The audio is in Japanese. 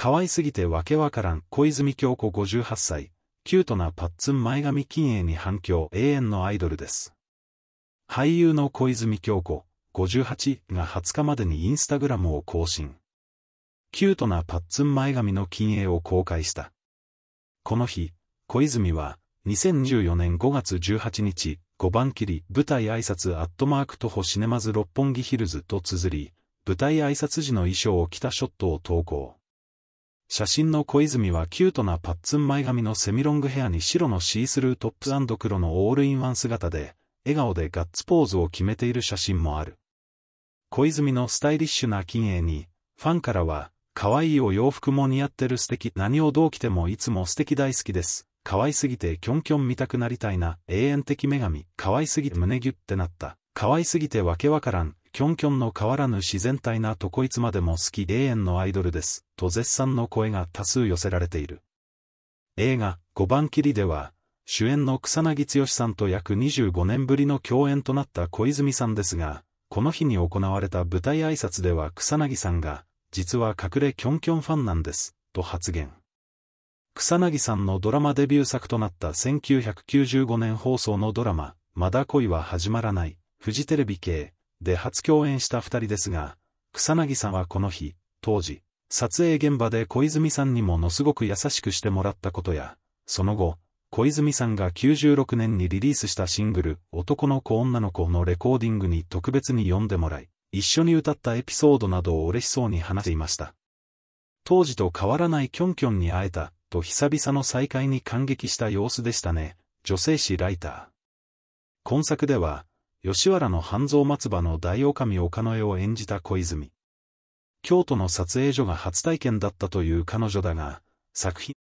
可愛すぎてわけわからん小泉京子58歳、キュートなパッツン前髪禁煙に反響永遠のアイドルです。俳優の小泉京子、58が20日までにインスタグラムを更新。キュートなパッツン前髪の禁煙を公開した。この日、小泉は、2014年5月18日、5番切り、舞台挨拶アットマーク徒歩シネマズ六本木ヒルズと綴り、舞台挨拶時の衣装を着たショットを投稿。写真の小泉はキュートなパッツン前髪のセミロングヘアに白のシースルートップ黒のオールインワン姿で、笑顔でガッツポーズを決めている写真もある。小泉のスタイリッシュな金鋭に、ファンからは、可愛いお洋服も似合ってる素敵、何をどう着てもいつも素敵大好きです。可愛すぎてキョンキョン見たくなりたいな、永遠的女神、可愛すぎて胸ギュってなった。可愛すぎてわけわからん、キョンキョンの変わらぬ自然体なとこいつまでも好き霊園のアイドルです、と絶賛の声が多数寄せられている。映画、5番切りでは、主演の草薙剛さんと約25年ぶりの共演となった小泉さんですが、この日に行われた舞台挨拶では草薙さんが、実は隠れキョンキョンファンなんです、と発言。草薙さんのドラマデビュー作となった1995年放送のドラマ、まだ恋は始まらない、フジテレビ系、で初共演した二人ですが、草薙さんはこの日、当時、撮影現場で小泉さんにものすごく優しくしてもらったことや、その後、小泉さんが96年にリリースしたシングル、男の子女の子のレコーディングに特別に読んでもらい、一緒に歌ったエピソードなどを嬉しそうに話していました。当時と変わらないキョンキョンに会えた、と久々の再会に感激した様子でしたね、女性誌ライター。今作では、吉原の半蔵松葉の大女将岡野絵を演じた小泉。京都の撮影所が初体験だったという彼女だが、作品